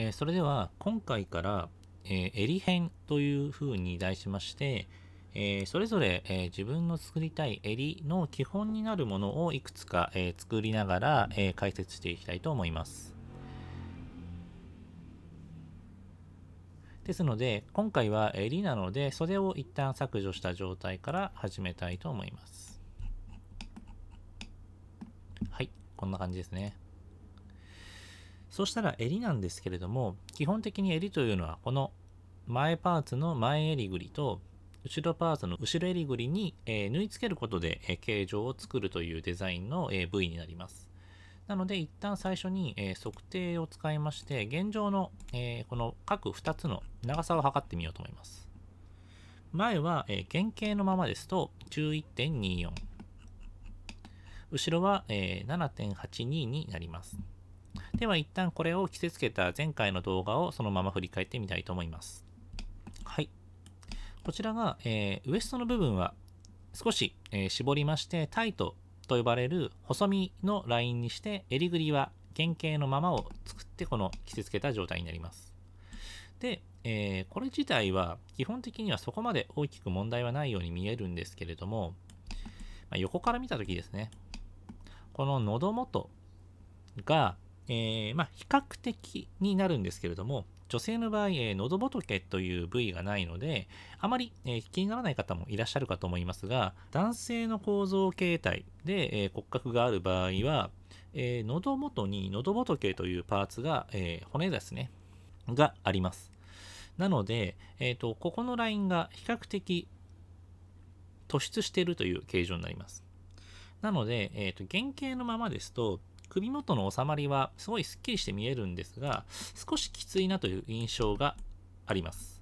えそれでは今回から、えー、エ編というふうに題しまして、えそれぞれ、え自分の作りたいえりの基本になるものをいくつか、え作りながら、え解説していきたいと思います。ですので今回は襟なのでそれを一旦削除した状態から始めたいと思います。はいこんな感じですね。そしたら襟なんですけれども基本的に襟というのはこの前パーツの前襟ぐりと後ろパーツの後ろ襟ぐりに、えー、縫い付けることで、えー、形状を作るというデザインの、えー、部位になります。なので一旦最初に、え測定を使いまして現状の、えこの各2つの長さを測ってみようと思います。前は、え原型のままですと11.24後ろは、え7.82になります。では一旦これを着せつけた前回の動画をそのまま振り返ってみたいと思います。はい。こちらが、えー、ウエストの部分は少し、えー、絞りましてタイトと呼ばれる細身のラインにして襟ぐりは原型のままを作ってこの着せつけた状態になります。で、えー、これ自体は基本的にはそこまで大きく問題はないように見えるんですけれども、まあ、横から見た時ですねこの喉元がえー、まあ、比較的になるんですけれども、女性の場合、えー、喉仏という部位がないので、あまり、えー、気にならない方もいらっしゃるかと思いますが、男性の構造形態で、えー、骨格がある場合は、えー、喉元に喉仏というパーツが、えー、骨ですね、があります。なので、えーと、ここのラインが比較的突出しているという形状になります。なので、えーと原型のままですと、首元の収まりはすごいすっきりして見えるんですが、少しきついなという印象があります。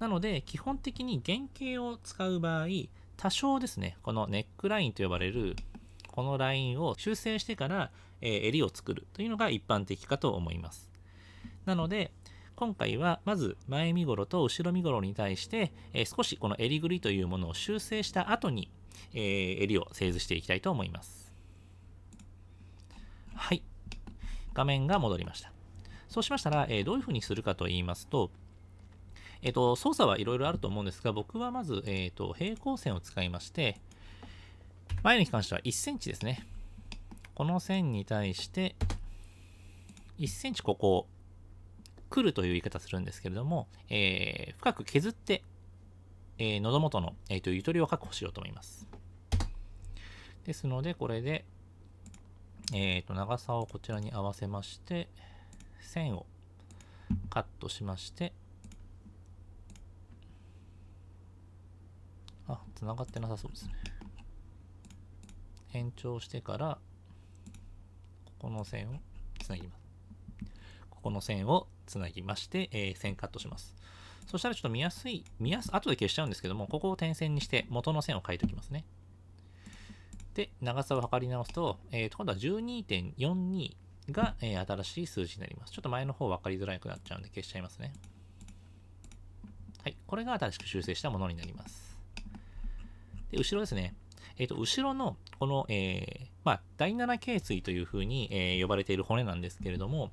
なので、基本的に原型を使う場合、多少ですね、このネックラインと呼ばれるこのラインを修正してから、え襟を作るというのが一般的かと思います。なので、今回はまず前身頃と後ろ身頃に対して、え少しこの襟ぐりというものを修正した後に、え襟を製図していきたいと思います。はい。画面が戻りました。そうしましたら、えー、どういうふうにするかと言いますと、えっ、ー、と、操作はいろいろあると思うんですが、僕はまず、えっ、ー、と、平行線を使いまして、前に関しては1センチですね。この線に対して、1センチここを、来るという言い方するんですけれども、えー、深く削って、えー、喉元の、えーと、とゆとりを確保しようと思います。ですので、これで、えっ、ー、と、長さをこちらに合わせまして、線をカットしまして、あ、つながってなさそうですね。延長してから、ここの線をつなぎます。ここの線をつなぎまして、えー、線カットします。そしたらちょっと見やすい、見やす、後で消しちゃうんですけども、ここを点線にして元の線を書いておきますね。で、長さを測り直すと、えー、今度は12.42が、えー、新しい数字になります。ちょっと前の方分かりづらくなっちゃうんで消しちゃいますね。はい、これが新しく修正したものになります。で、後ろですね。えっ、ー、と、後ろの、この、えー、まあ、第7頸椎というふうに、えー、呼ばれている骨なんですけれども、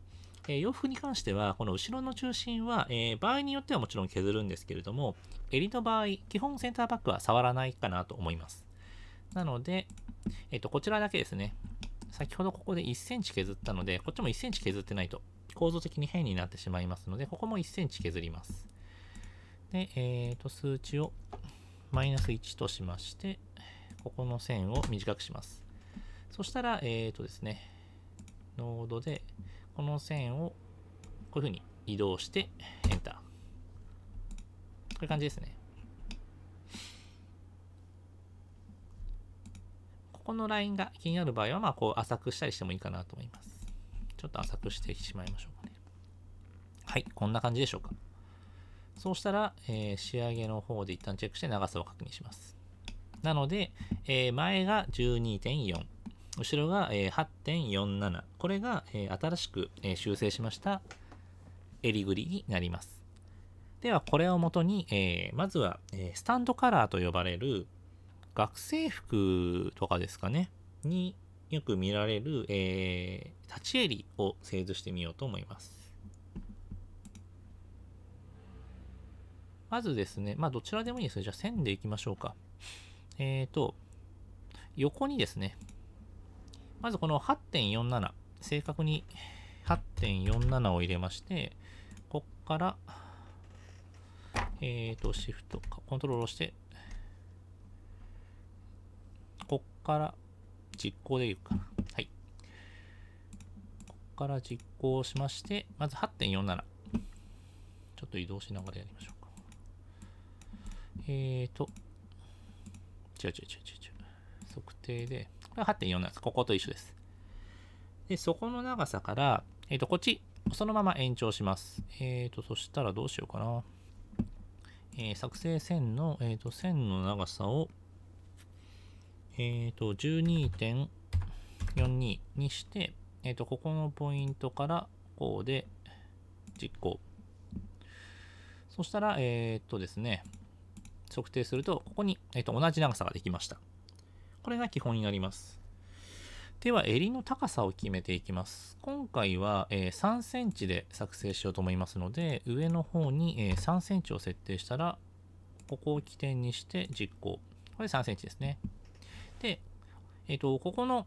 えー、洋服に関しては、この後ろの中心は、えー、場合によってはもちろん削るんですけれども、襟の場合、基本センターバックは触らないかなと思います。なので、えっと、こちらだけですね。先ほどここで1センチ削ったので、こっちも1センチ削ってないと構造的に変になってしまいますので、ここも1センチ削ります。で、えっ、ー、と、数値をマイナス1としまして、ここの線を短くします。そしたら、えっ、ー、とですね、ノードで、この線をこういうふうに移動して、エンター。こういう感じですね。このラインが気になる場合は、まあ、こう浅くしたりしてもいいかなと思います。ちょっと浅くしてしまいましょうかね。はい、こんな感じでしょうか。そうしたら、えー、仕上げの方で一旦チェックして長さを確認します。なので、えー、前が12.4、後ろが、え8.47。これが、え新しく、え修正しました襟ぐりになります。では、これをもとに、えまずは、えスタンドカラーと呼ばれる、学生服とかですかね、によく見られる、えー、立ち襟を製図してみようと思います。まずですね、まあどちらでもいいですじゃあ線でいきましょうか。えっ、ー、と、横にですね、まずこの8.47、正確に8.47を入れまして、こっから、えっ、ー、と、シフト、コントロールをして、から実行でいくかな。はい。ここから実行しまして、まず8.47。ちょっと移動しながらやりましょうか。えーと、違う違う違う違う測定で、これは8.47です。ここと一緒です。で、そこの長さから、えっ、ー、と、こっち、そのまま延長します。えっ、ー、と、そしたらどうしようかな。えー、作成線の、えっ、と、線の長さを、えっ、ー、と、12.42にして、えっ、ー、と、ここのポイントからこうで実行。そしたら、えっ、ー、とですね、測定すると、ここに、えっと同じ長さができました。これが基本になります。では、襟の高さを決めていきます。今回は、え3センチで作成しようと思いますので、上の方に、え3センチを設定したら、ここを起点にして実行。これ3センチですね。で、えっ、ー、と、ここの、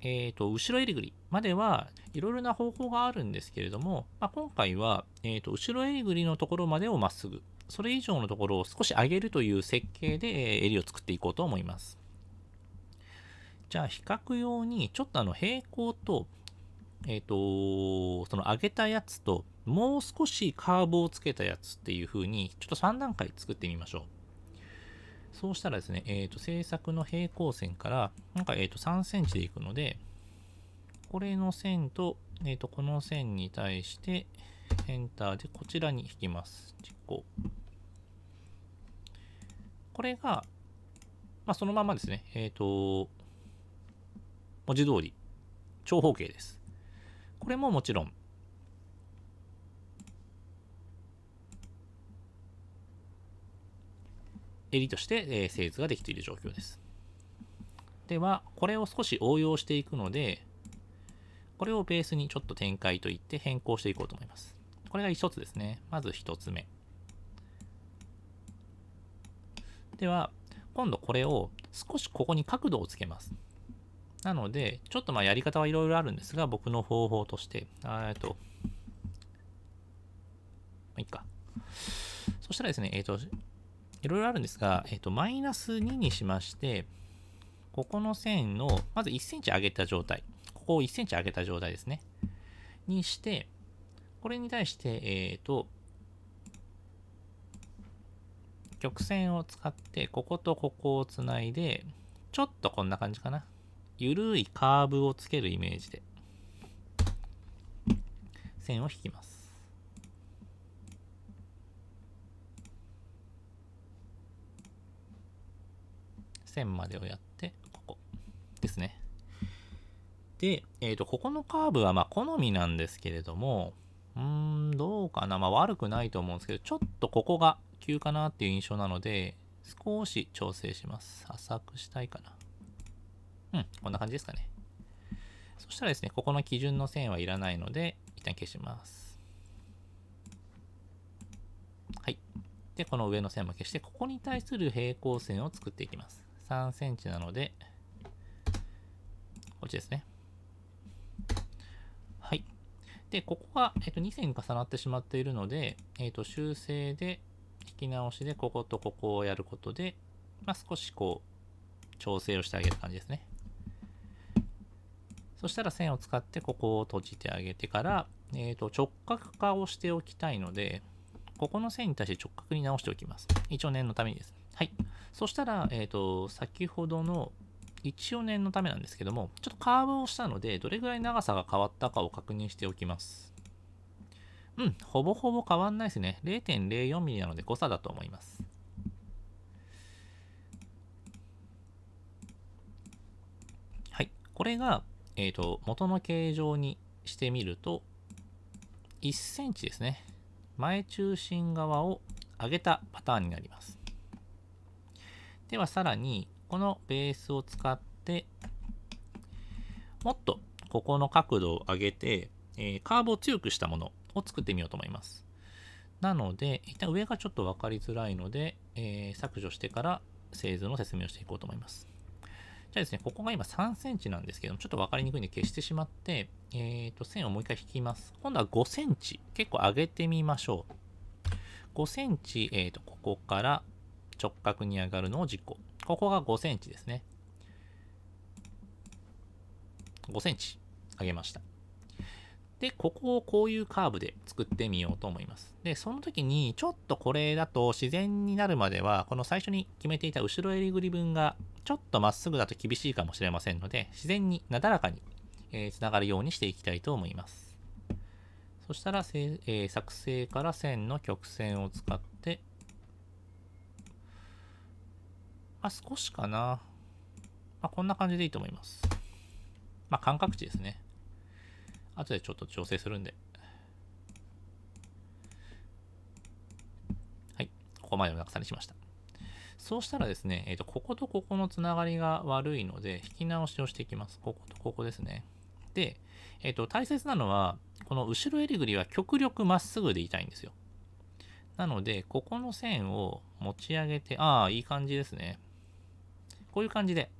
えっ、ー、と、後ろ襟ぐりまではいろいろな方法があるんですけれども、まあ、今回は、えっ、ー、と、後ろ襟ぐりのところまでをまっすぐ、それ以上のところを少し上げるという設計で、え襟を作っていこうと思います。じゃあ、比較用に、ちょっとあの、平行と、えっ、と、その上げたやつと、もう少しカーブをつけたやつっていう風に、ちょっと3段階作ってみましょう。そうしたらですね、えっ、ー、と、制作の平行線から、なんか、えっ、と、3センチでいくので、これの線と、えっ、と、この線に対して、エンターでこちらに引きます。実行。これが、まあ、そのままですね、えっ、ー、と、文字通り、長方形です。これももちろん、襟として、え製図ができている状況です。では、これを少し応用していくので、これをベースにちょっと展開といって変更していこうと思います。これが一つですね。まず一つ目。では、今度これを少しここに角度をつけます。なので、ちょっとまあやり方はいろいろあるんですが、僕の方法として、えっと、まあ、いいか。そしたらですね、えっ、ー、と、いろいろあるんですが、えっと、マイナス2にしまして、ここの線の、まず1センチ上げた状態、ここを1センチ上げた状態ですね、にして、これに対して、えっ、ー、と、曲線を使って、こことここをつないで、ちょっとこんな感じかな。ゆるいカーブをつけるイメージで、線を引きます。線までをやって、ここですね。で、えっ、ー、と、ここのカーブはまあ好みなんですけれども、うん、どうかな。まあ悪くないと思うんですけど、ちょっとここが急かなっていう印象なので、少し調整します。浅くしたいかな。うん、こんな感じですかね。そしたらですね、ここの基準の線はいらないので、一旦消します。はい。で、この上の線も消して、ここに対する平行線を作っていきます。3センチなので、こっちですね。はい。で、ここが、えっと、2線重なってしまっているので、えっと、修正で、引き直しで、こことここをやることで、まあ、少しこう、調整をしてあげる感じですね。そしたら線を使ってここを閉じてあげてから、えっと直角化をしておきたいので、ここの線に対して直角に直しておきます。一応念のためにです。はい。そしたら、えっ、ー、と、先ほどの14年のためなんですけども、ちょっとカーブをしたので、どれぐらい長さが変わったかを確認しておきます。うん、ほぼほぼ変わんないですね。0.04ミリなので誤差だと思います。はい、これが、えっ、ー、と、元の形状にしてみると、1センチですね。前中心側を上げたパターンになります。ではさらに、このベースを使って、もっとここの角度を上げて、えー、カーブを強くしたものを作ってみようと思います。なので、一旦上がちょっと分かりづらいので、えー、削除してから製図の説明をしていこうと思います。じゃあですね、ここが今3センチなんですけども、ちょっと分かりにくいんで消してしまって、えっ、ー、と、線をもう一回引きます。今度は5センチ、結構上げてみましょう。5センチ、えっ、ー、と、ここから直角に上がるのを実行。ここが5センチですね。5センチ上げました。で、ここをこういうカーブで作ってみようと思います。で、その時に、ちょっとこれだと自然になるまでは、この最初に決めていた後ろ襟ぐり分が、ちょっとまっすぐだと厳しいかもしれませんので、自然になだらかに、えー、つながるようにしていきたいと思います。そしたら、えー、作成から線の曲線を使って、あ、少しかな。まあ、こんな感じでいいと思います。まあ、感覚値ですね。後でちょっと調整するんで。はい。ここまでお腹さにしました。そうしたらですね、えっ、ー、と、こことここのつながりが悪いので、引き直しをしていきます。こことここですね。で、えっ、ー、と、大切なのは、この後ろ襟ぐりは極力まっすぐでいたいんですよ。なので、ここの線を持ち上げて、ああ、いい感じですね。こういう感じで、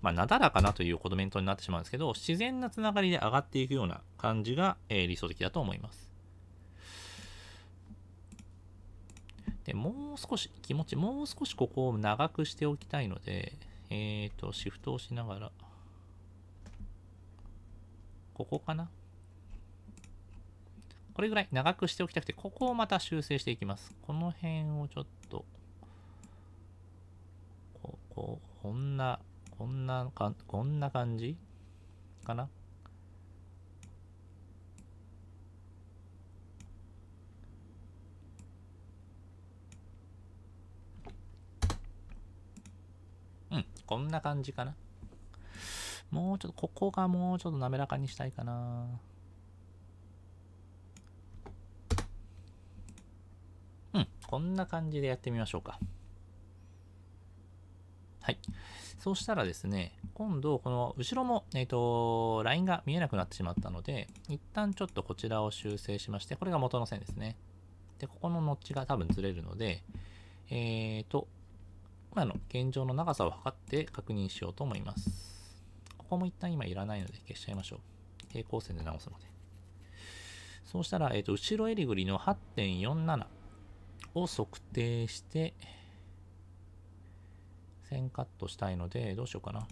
まあ、なだらかなというコメントになってしまうんですけど、自然なつながりで上がっていくような感じが、えー、理想的だと思います。で、もう少し、気持ち、もう少しここを長くしておきたいので、えっ、ー、と、シフトをしながら、ここかなこれぐらい長くしておきたくて、ここをまた修正していきます。この辺をちょっと、こここんな、こんなか、こんな感じかなうん、こんな感じかな。もうちょっと、ここがもうちょっと滑らかにしたいかな。うん、こんな感じでやってみましょうか。はい。そうしたらですね、今度、この後ろも、えっ、ー、と、ラインが見えなくなってしまったので、一旦ちょっとこちらを修正しまして、これが元の線ですね。で、ここのノッチが多分ずれるので、えっ、ー、と、今の現状の長さを測って確認しようと思います。ここも一旦今いらないので消しちゃいましょう。平行線で直すので。そうしたら、えっ、ー、と、後ろえりぐりの8.47を測定して、線カットしたいので、どうしようかな。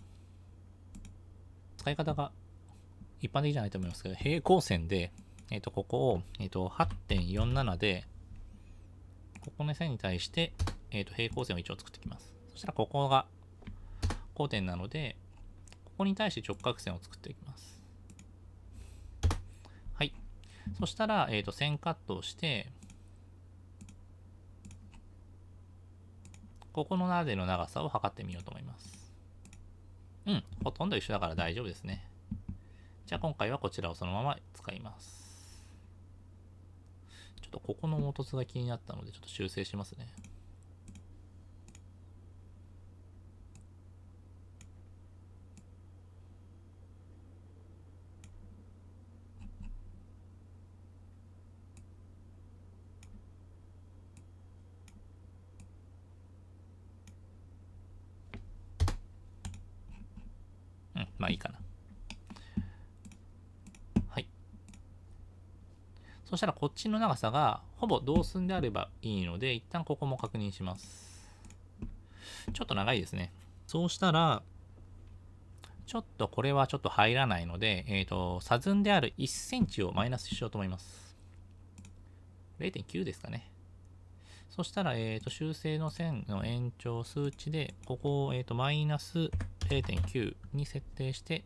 使い方が一般的じゃないと思いますけど、平行線で、えっ、ー、と、ここを、えっ、ー、と、8.47で、ここの線に対して、えっ、ー、と、平行線を一応作っていきます。そしたら、ここが交点なので、ここに対して直角線を作っていきます。はい。そしたら、えっ、と、線カットをして、ここの鍋の長さを測ってみようと思います。うん、ほとんど一緒だから大丈夫ですね。じゃあ今回はこちらをそのまま使います。ちょっとここの凹凸が気になったので、ちょっと修正しますね。したらこっちの長さがほぼ同寸であればいいので、一旦ここも確認します。ちょっと長いですね。そうしたら、ちょっとこれはちょっと入らないので、えっ、ー、と、差寸である1センチをマイナスしようと思います。0.9ですかね。そしたら、えっ、ー、と、修正の線の延長数値で、ここを、えっ、ー、と、マイナス0.9に設定して、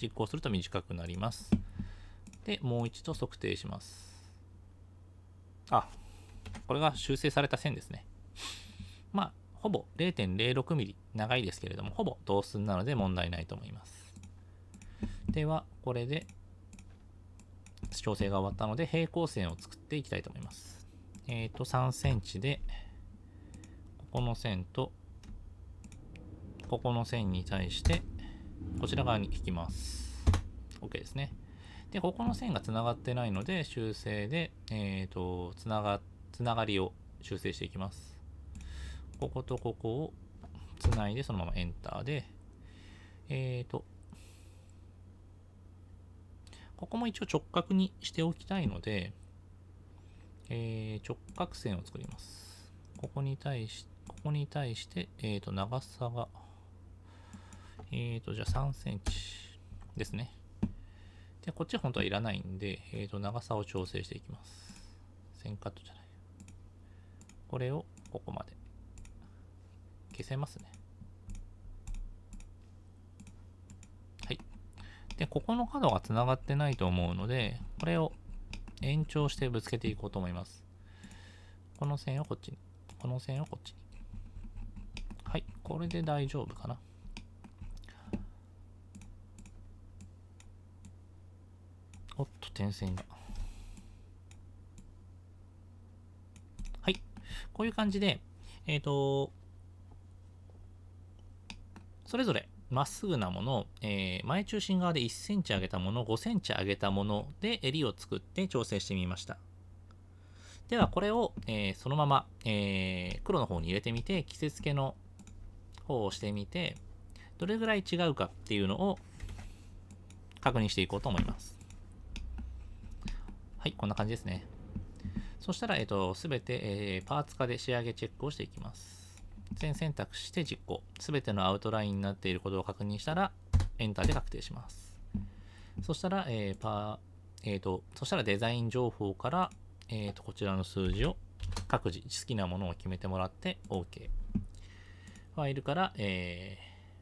実行すると短くなります。で、もう一度測定します。あ、これが修正された線ですね。まあ、ほぼ 0.06mm 長いですけれども、ほぼ同寸なので問題ないと思います。では、これで調整が終わったので、平行線を作っていきたいと思います。えっ、ー、と、3 c m で、ここの線と、ここの線に対して、こちら側に引きます。OK ですね。で、ここの線がつながってないので、修正で、えっ、ー、と、つなが、つながりを修正していきます。こことここをつないで、そのままエンターで、えっ、ー、と、ここも一応直角にしておきたいので、えー、直角線を作ります。ここに対し、ここに対して、えっ、ー、と、長さが、えっ、ー、と、じゃあ3センチですね。で、こっち本当はいらないんで、えっ、ー、と、長さを調整していきます。線カットじゃない。これをここまで。消せますね。はい。で、ここの角がつながってないと思うので、これを延長してぶつけていこうと思います。この線をこっちに。この線をこっちに。はい。これで大丈夫かな。点線が。はい。こういう感じで、えっ、ー、と、それぞれまっすぐなものを、えー、前中心側で1センチ上げたもの、5センチ上げたもので襟を作って調整してみました。ではこれを、えー、そのまま、えー、黒の方に入れてみて、季節付けの方をしてみて、どれぐらい違うかっていうのを確認していこうと思います。はい、こんな感じですね。そしたら、えっと、すべて、えー、パーツ化で仕上げチェックをしていきます。全選択して実行。すべてのアウトラインになっていることを確認したら、エンターで確定します。そしたら、えー、パー、えっ、ー、と、そしたらデザイン情報から、えっ、ー、と、こちらの数字を各自好きなものを決めてもらって OK。ファイルから、え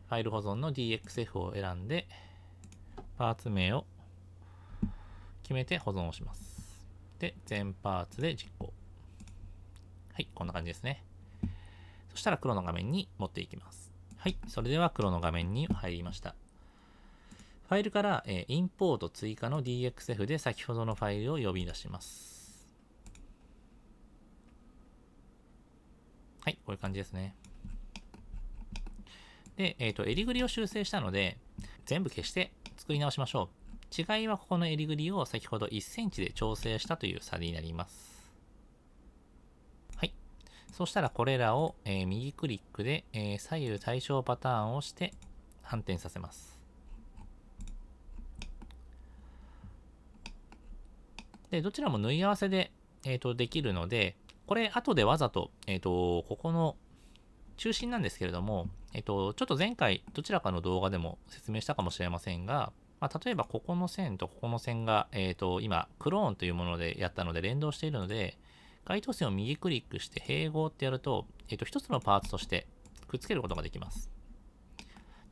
ー、ファイル保存の DXF を選んで、パーツ名を決めて保存をします。して全パーツで実行。はい、こんな感じですね。そしたら黒の画面に持っていきます。はい、それでは黒の画面に入りました。ファイルから、えインポート追加の DXF で先ほどのファイルを呼び出します。はい、こういう感じですね。で、えっ、ー、と、えりぐりを修正したので、全部消して作り直しましょう。違いはここの襟ぐりを先ほど 1cm で調整したという差になります。はい。そしたらこれらを、えー、右クリックで、えー、左右対称パターンをして反転させます。で、どちらも縫い合わせで、えーと、できるので、これ後でわざと、えっ、ー、と、ここの中心なんですけれども、えっ、と、ちょっと前回どちらかの動画でも説明したかもしれませんが、まあ、例えばここの線とここの線が、えー、と今クローンというものでやったので連動しているので該当線を右クリックして併合ってやると,、えー、と1つのパーツとしてくっつけることができます。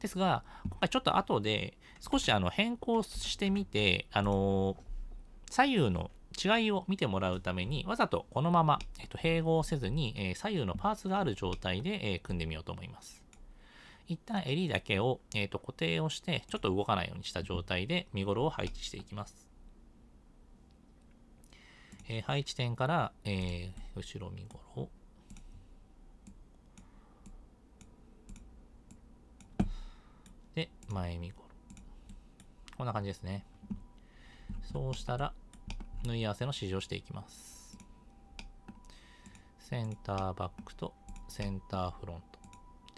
ですが、今回ちょっと後で少しあの変更してみて、あのー、左右の違いを見てもらうために、わざとこのまま、えっと、併合せずに、えー、左右のパーツがある状態で、えー、組んでみようと思います。一旦襟だけを、えー、と固定をして、ちょっと動かないようにした状態で身ごろを配置していきます。えー、配置点から、えー、後ろ身ごろをで、前身ごろ。こんな感じですね。そうしたら、縫い合わせの指示をしていきます。センターバックとセンターフロント。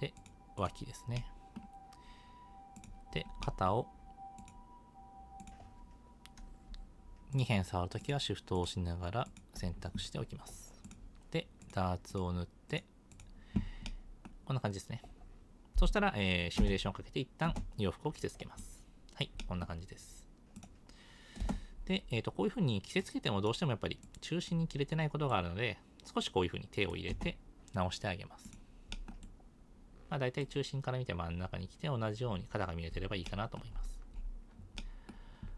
で、脇ですね。で、肩を2辺触るときはシフトを押しながら選択しておきます。で、ダーツを塗って、こんな感じですね。そしたら、えー、シミュレーションをかけて一旦洋服を着せつけます。はい、こんな感じです。で、えっ、ー、と、こういうふうに着せつけてもどうしてもやっぱり中心に切れてないことがあるので、少しこういうふうに手を入れて直してあげます。まあ、大体中心から見て真ん中に来て同じように肩が見えてればいいかなと思います。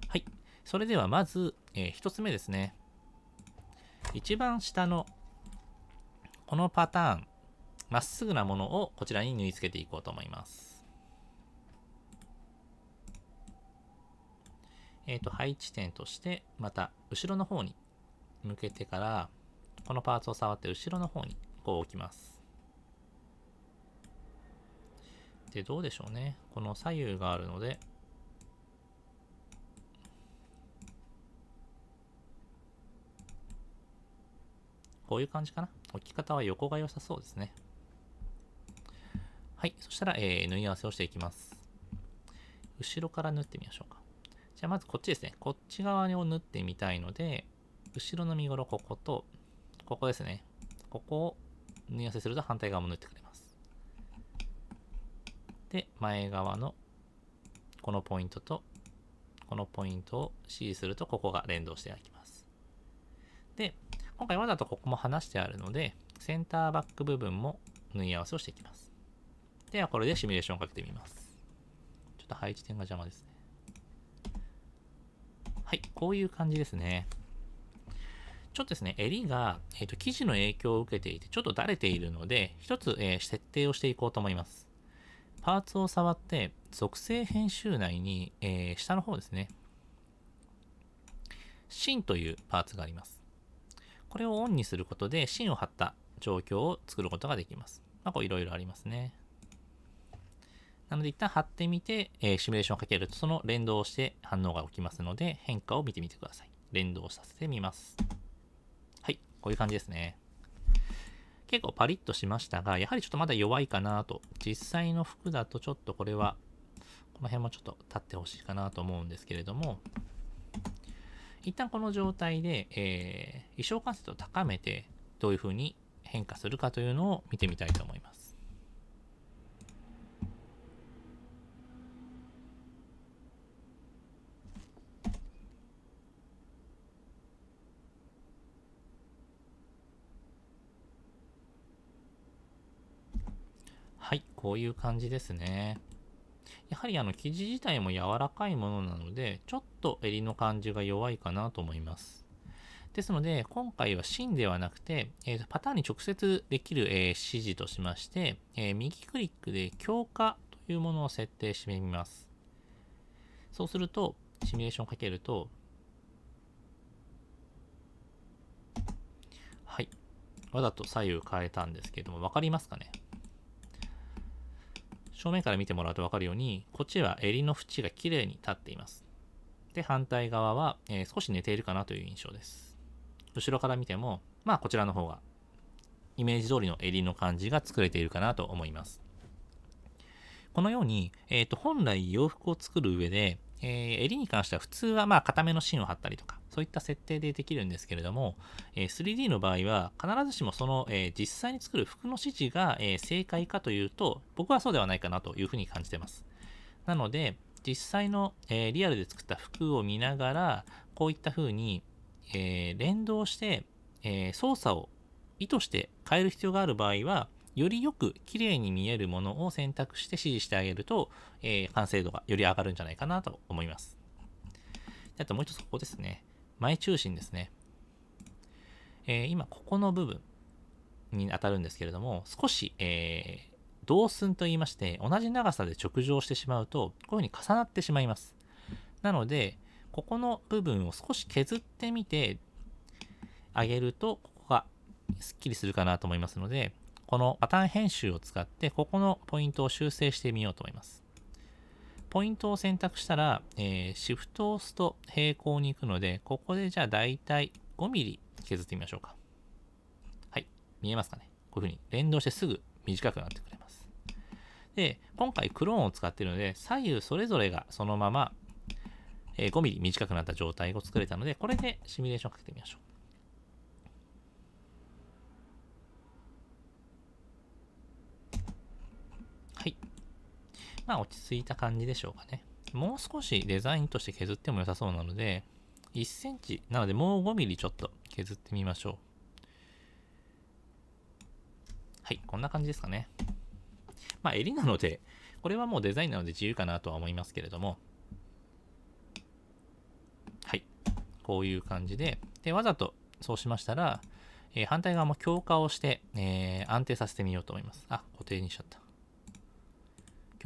はい。それではまず、えー、1つ目ですね。一番下のこのパターン、まっすぐなものをこちらに縫い付けていこうと思います。えっ、ー、と、配置点として、また後ろの方に向けてから、このパーツを触って後ろの方にこう置きます。てどうでしょうね。この左右があるので、こういう感じかな。置き方は横が良さそうですね。はい。そしたら、えー、縫い合わせをしていきます。後ろから縫ってみましょうか。じゃあまずこっちですね。こっち側を縫ってみたいので、後ろの身ごろここと、ここですね。ここを縫い合わせすると反対側も縫ってくる。で、前側のこのポイントとこのポイントを C するとここが連動していきます。で、今回わざとここも離してあるので、センターバック部分も縫い合わせをしていきます。ではこれでシミュレーションをかけてみます。ちょっと配置点が邪魔ですね。はい、こういう感じですね。ちょっとですね、襟が、えーと、と生地の影響を受けていて、ちょっとだれているので、一つ、えー、設定をしていこうと思います。パーツを触って属性編集内に、えー、下の方ですね芯というパーツがありますこれをオンにすることで芯を張った状況を作ることができますまあこういろいろありますねなので一旦貼ってみて、えー、シミュレーションをかけるとその連動して反応が起きますので変化を見てみてください連動させてみますはいこういう感じですね結構パリッとしましたが、やはりちょっとまだ弱いかなと。実際の服だとちょっとこれは、この辺もちょっと立ってほしいかなと思うんですけれども、一旦この状態で、えー、衣装関節を高めて、どういう風に変化するかというのを見てみたいと思います。こういう感じですね。やはりあの生地自体も柔らかいものなので、ちょっと襟の感じが弱いかなと思います。ですので、今回は芯ではなくて、えー、パターンに直接できる、えー、指示としまして、えー、右クリックで強化というものを設定してみます。そうすると、シミュレーションをかけると、はい。わざと左右変えたんですけども、わかりますかね正面から見てもらうと分かるようにこっちは襟の縁がきれいに立っていますで反対側は、えー、少し寝ているかなという印象です後ろから見てもまあこちらの方がイメージ通りの襟の感じが作れているかなと思いますこのように、えー、と本来洋服を作る上で、えー、襟に関しては普通はまあ固めの芯を貼ったりとかそういった設定でできるんですけれども、え 3D の場合は必ずしもその、え実際に作る服の指示が、え正解かというと僕はそうではないかなというふうに感じてます。なので実際の、えリアルで作った服を見ながらこういったふうに、え連動して、え操作を意図して変える必要がある場合はよりよく綺麗に見えるものを選択して指示してあげると、えー、完成度がより上がるんじゃないかなと思います。あともう一つここですね。前中心ですね。えー、今ここの部分に当たるんですけれども、少し、えー、同寸と言いまして、同じ長さで直上してしまうと、こういうふうに重なってしまいます。なので、ここの部分を少し削ってみてあげると、ここがすっきりするかなと思いますので、このパターン編集を使ってここのポイントを修正してみようと思います。ポイントを選択したら、えー、シフトを押すと平行に行くので、ここでじゃあ大体 5mm 削ってみましょうか。はい、見えますかね。こういうふうに連動してすぐ短くなってくれます。で、今回クローンを使っているので、左右それぞれがそのまま、え 5mm 短くなった状態を作れたので、これでシミュレーションかけてみましょう。まあ落ち着いた感じでしょうかね。もう少しデザインとして削っても良さそうなので、1 c m なのでもう5 m m ちょっと削ってみましょう。はい、こんな感じですかね。まあ襟なので、これはもうデザインなので自由かなとは思いますけれども、はい、こういう感じで、で、わざとそうしましたら、えー、反対側も強化をして、えー、安定させてみようと思います。あ、固定にしちゃった。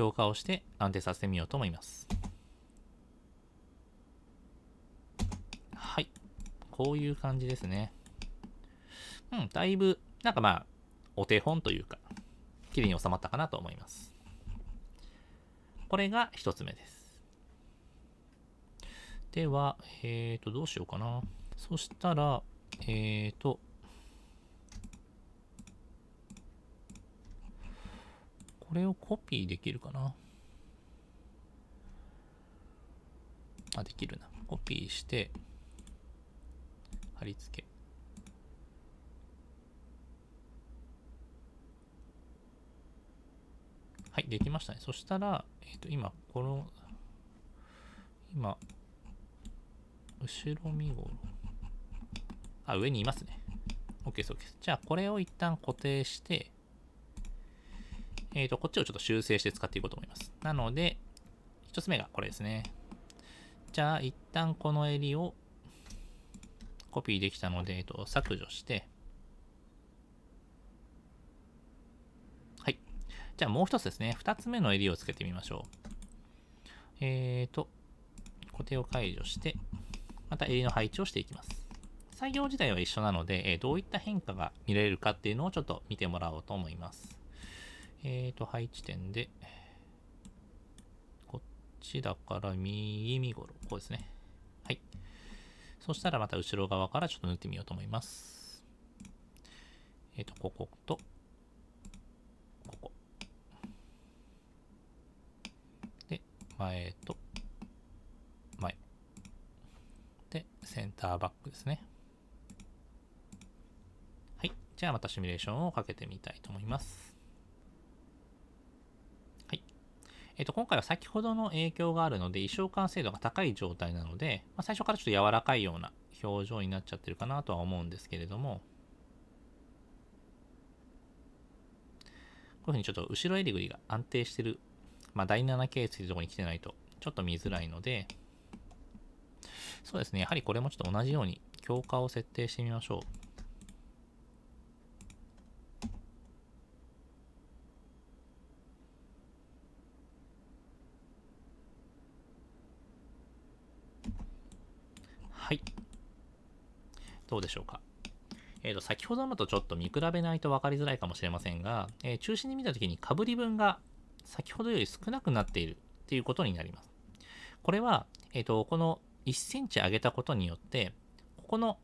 強化をして安定させてみようと思います。はい。こういう感じですね。うん、だいぶ、なんかまあ、お手本というか、綺麗に収まったかなと思います。これが1つ目です。では、えっ、ー、と、どうしようかな。そしたら、えっ、ー、と、これをコピーできるかなあ、できるな。コピーして、貼り付け。はい、できましたね。そしたら、えっ、ー、と、今、この、今、後ろ見頃。あ、上にいますね。OK です、OK です。じゃあ、これを一旦固定して、えっ、ー、と、こっちをちょっと修正して使っていこうと思います。なので、1つ目がこれですね。じゃあ、一旦この襟をコピーできたので、えっ、ー、と、削除して、はい。じゃあ、もう1つですね。2つ目の襟をつけてみましょう。えっ、ー、と、固定を解除して、また襟の配置をしていきます。作業自体は一緒なので、どういった変化が見られるかっていうのをちょっと見てもらおうと思います。えーと、配置点で、こっちだから右身頃、こうですね。はい。そしたらまた後ろ側からちょっと縫ってみようと思います。えっ、ー、と、ここと、ここ。で、前と、前。で、センターバックですね。はい。じゃあまたシミュレーションをかけてみたいと思います。えっと、今回は先ほどの影響があるので、衣装完成度が高い状態なので、まあ、最初からちょっと柔らかいような表情になっちゃってるかなとは思うんですけれども、こういうふうにちょっと後ろ襟ぐりが安定してる、まあ、第7ケースというところに来てないと、ちょっと見づらいので、そうですね、やはりこれもちょっと同じように強化を設定してみましょう。はい。どうでしょうか。えー、と先ほどのとちょっと見比べないと分かりづらいかもしれませんが、えー、中心に見た時にかぶり分が先ほどより少なくなっているということになります。これは、えー、とこの1センチ上げたことによって、ここの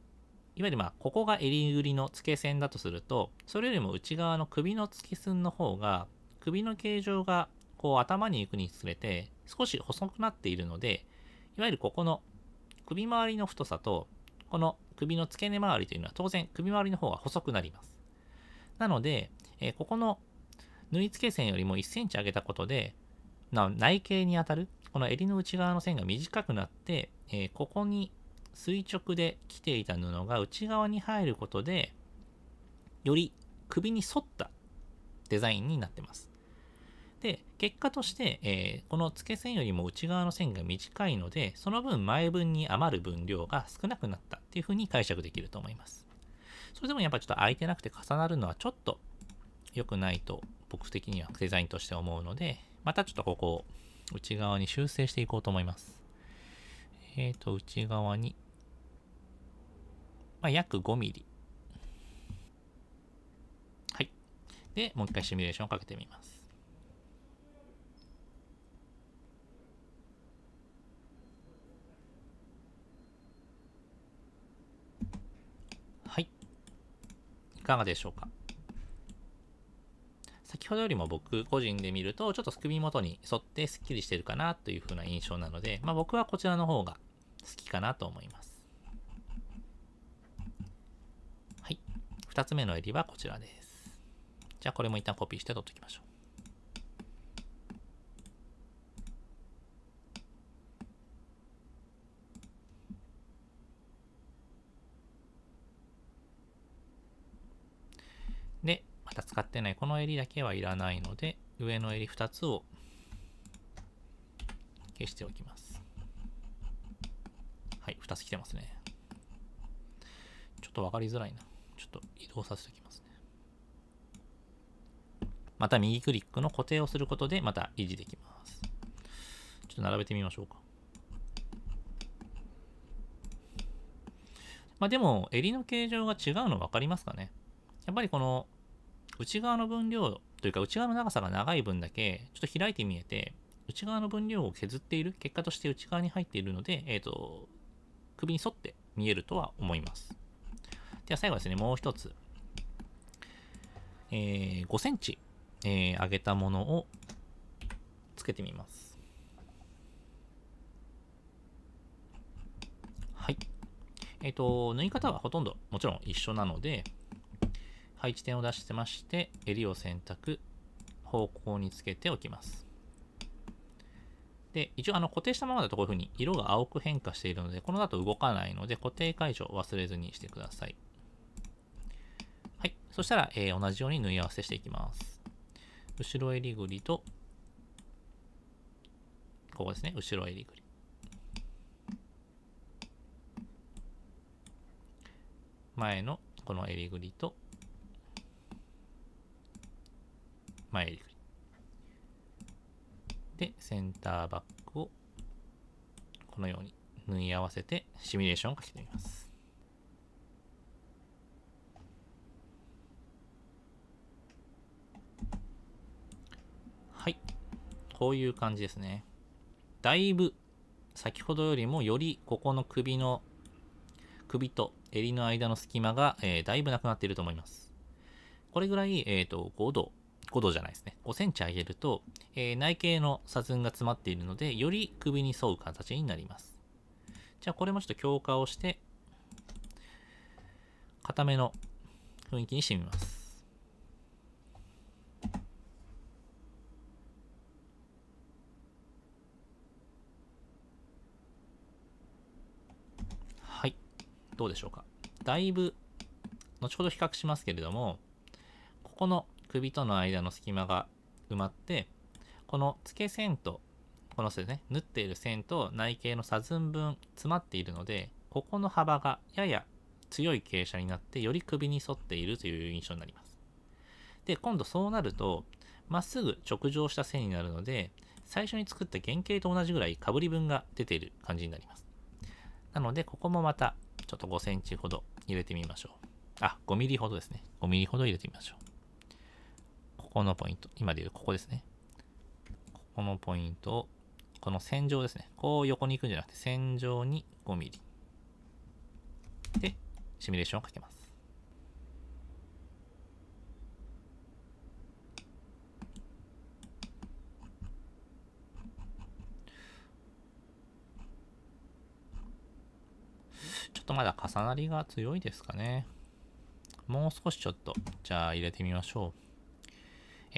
いわゆるまあここが襟ぐりの付け線だとすると、それよりも内側の首の付け寸の方が、首の形状がこう頭に行くにつれて少し細くなっているので、いわゆるここの首周りの太さと、この首の付け根周りというのは当然首周りの方が細くなります。なので、えここの縫い付け線よりも1 c m 上げたことで、内径にあたる、この襟の内側の線が短くなって、えここに垂直で来ていた布が内側に入ることで、より首に沿ったデザインになってます。で、結果として、えー、この付け線よりも内側の線が短いので、その分前分に余る分量が少なくなったっていうふうに解釈できると思います。それでもやっぱちょっと空いてなくて重なるのはちょっと良くないと僕的にはデザインとして思うので、またちょっとここを内側に修正していこうと思います。えっ、ー、と、内側に、まあ、約5ミリ。はい。で、もう一回シミュレーションをかけてみます。かがでしょうか先ほどよりも僕個人で見ると、ちょっと首元に沿ってスッキリしてるかなというふうな印象なので、まあ、僕はこちらの方が好きかなと思います。はい。二つ目の襟はこちらです。じゃあこれも一旦コピーして取っておきましょう。使ってない。この襟だけはいらないので、上の襟2つを消しておきます。はい、2つ来てますね。ちょっと分かりづらいな。ちょっと移動させておきますね。また右クリックの固定をすることで、また維持できます。ちょっと並べてみましょうか。まあでも、襟の形状が違うの分かりますかねやっぱりこの内側の分量というか内側の長さが長い分だけちょっと開いて見えて内側の分量を削っている結果として内側に入っているので、えーと、首に沿って見えるとは思いますでは最後ですねもう一つ、えー、5センチ、えー、上げたものをつけてみますはいえっ、ー、と縫い方はほとんどもちろん一緒なので配置点を出してまして、襟を選択、方向につけておきます。で、一応あの固定したままだとこういうふうに色が青く変化しているので、この後動かないので固定解除を忘れずにしてください。はい。そしたら、えー、同じように縫い合わせしていきます。後ろ襟ぐりと、ここですね、後ろ襟ぐり。前のこの襟ぐりと前で、センターバックをこのように縫い合わせてシミュレーションをかけてみます。はい。こういう感じですね。だいぶ先ほどよりもよりここの首の首と襟の間の隙間が、えー、だいぶなくなっていると思います。これぐらい、えーと、と5度5度じゃないですね。5センチ上げると、えー、内径の差んが詰まっているので、より首に沿う形になります。じゃあこれもちょっと強化をして、固めの雰囲気にしてみます。はい。どうでしょうか。だいぶ、後ほど比較しますけれども、ここの首との間の隙間が埋まってこの付け線とこのでね縫っている線と内径の差寸分詰まっているのでここの幅がやや強い傾斜になってより首に沿っているという印象になります。で今度そうなるとまっすぐ直上した線になるので最初に作った原型と同じぐらいかぶり分が出ている感じになります。なのでここもまたちょっと5センチほど入れてみましょう。あ、5ミリほどですね。5ミリほど入れてみましょう。このポイント、今でいうここですね。ここのポイントを、この線上ですね。こう横に行くんじゃなくて、線上に 5mm。で、シミュレーションをかけます。ちょっとまだ重なりが強いですかね。もう少しちょっと、じゃあ入れてみましょう。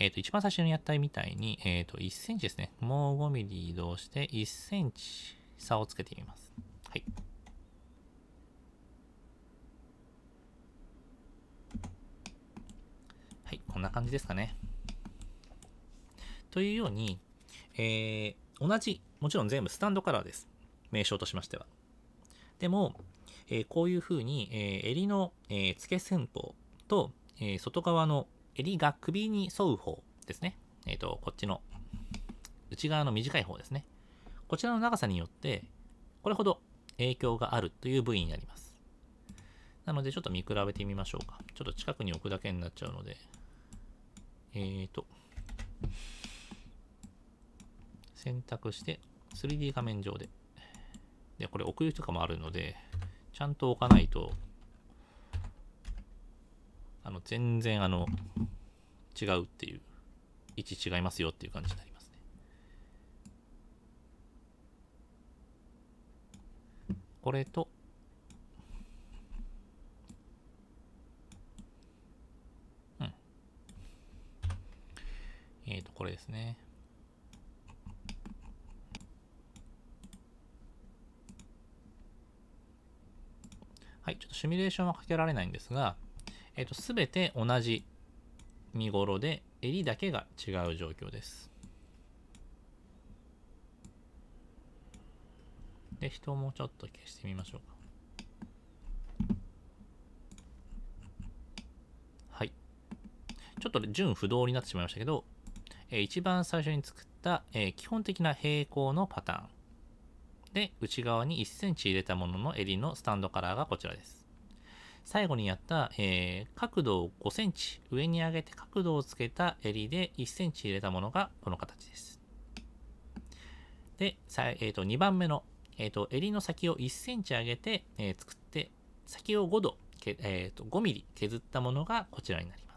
えっ、ー、と、一番最初にやったみたいに、えっ、ー、と、1センチですね。もう5ミリ移動して、1センチ差をつけてみます。はい。はい、こんな感じですかね。というように、えー、同じ、もちろん全部スタンドカラーです。名称としましては。でも、えー、こういうふうに、えー、襟の、えー、付け寸法と、えー、外側の襟が首に沿う方ですね。えっ、ー、と、こっちの内側の短い方ですね。こちらの長さによって、これほど影響があるという部位になります。なので、ちょっと見比べてみましょうか。ちょっと近くに置くだけになっちゃうので、えーと、選択して 3D 画面上で。で、これ奥行きとかもあるので、ちゃんと置かないとあの全然あの違うっていう位置違いますよっていう感じになりますねこれとうんえっ、ー、とこれですねはい、ちょっとシミュレーションはかけられないんですが、えっ、と、すべて同じ見頃で、襟だけが違う状況です。で、人もちょっと消してみましょうか。はい。ちょっと順不動になってしまいましたけど、えー、一番最初に作った、えー、基本的な平行のパターン。で、内側に 1cm 入れたものの襟のスタンドカラーがこちらです。最後にやった、えー、角度を5センチ上に上げて角度をつけた襟で1センチ入れたものがこの形です。で、えー、と2番目の、えー、と襟の先を1センチ上げて、えー、作って先を5度、えー、と5ミリ削ったものがこちらになります。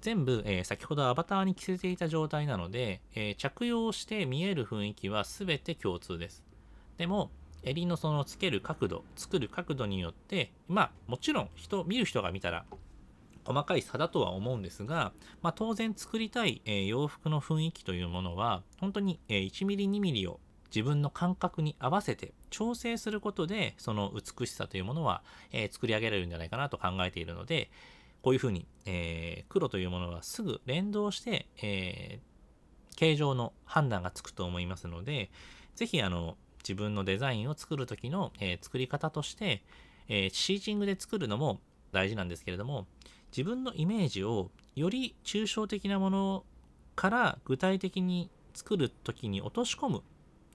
全部、えー、先ほどアバターに着せていた状態なので、えー、着用して見える雰囲気は全て共通です。でも、襟のそのつける角度作る角度によってまあもちろん人見る人が見たら細かい差だとは思うんですが、まあ、当然作りたい、え洋服の雰囲気というものは本当に、え1 m m 2 m m を自分の感覚に合わせて調整することでその美しさというものは、え作り上げられるんじゃないかなと考えているのでこういうふうに、え黒というものはすぐ連動して、え形状の判断がつくと思いますので是非あの自分のデザインを作る時の、えー、作り方として、えー、シージングで作るのも大事なんですけれども自分のイメージをより抽象的なものから具体的に作る時に落とし込む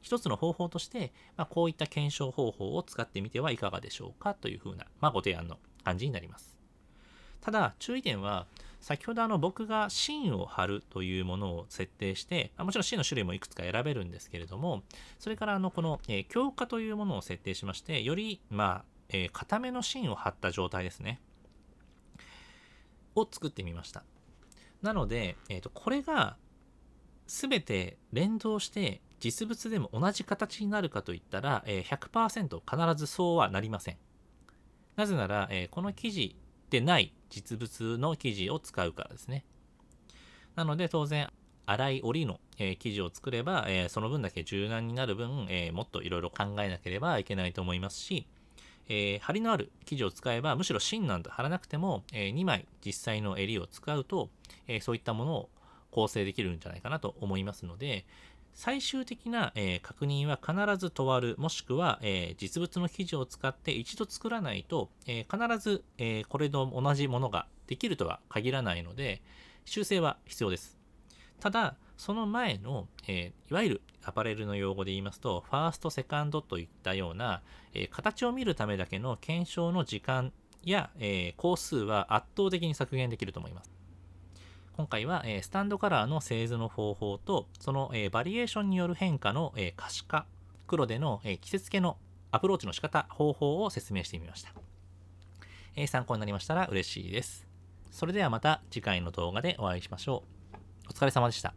一つの方法として、まあ、こういった検証方法を使ってみてはいかがでしょうかというふうな、まあ、ご提案の感じになります。ただ注意点は先ほどあの僕が芯を貼るというものを設定して、もちろん芯の種類もいくつか選べるんですけれども、それからあのこの、え強化というものを設定しまして、より、まあ、え固めの芯を貼った状態ですね。を作ってみました。なので、えー、とこれが全て連動して実物でも同じ形になるかといったら、え100%必ずそうはなりません。なぜなら、えこの記事ってない実物の生地を使うからですね。なので当然、粗い織りの、え生地を作れば、えその分だけ柔軟になる分、えもっといろいろ考えなければいけないと思いますし、えー、張りのある生地を使えばむしろ芯なんて張らなくても、えー、2枚実際の襟を使うと、えー、そういったものを構成できるんじゃないかなと思いますので、最終的な、えー、確認は必ず問わる、もしくは、えー、実物の記事を使って一度作らないと、えー、必ず、えこれと同じものができるとは限らないので、修正は必要です。ただ、その前の、えいわゆるアパレルの用語で言いますと、ファースト、セカンドといったような、え形を見るためだけの検証の時間や、え工数は圧倒的に削減できると思います。今回は、えー、スタンドカラーの製図の方法と、その、えー、バリエーションによる変化の、えー、可視化、黒での、えー、季節けのアプローチの仕方、方法を説明してみました。えー、参考になりましたら嬉しいです。それではまた次回の動画でお会いしましょう。お疲れ様でした。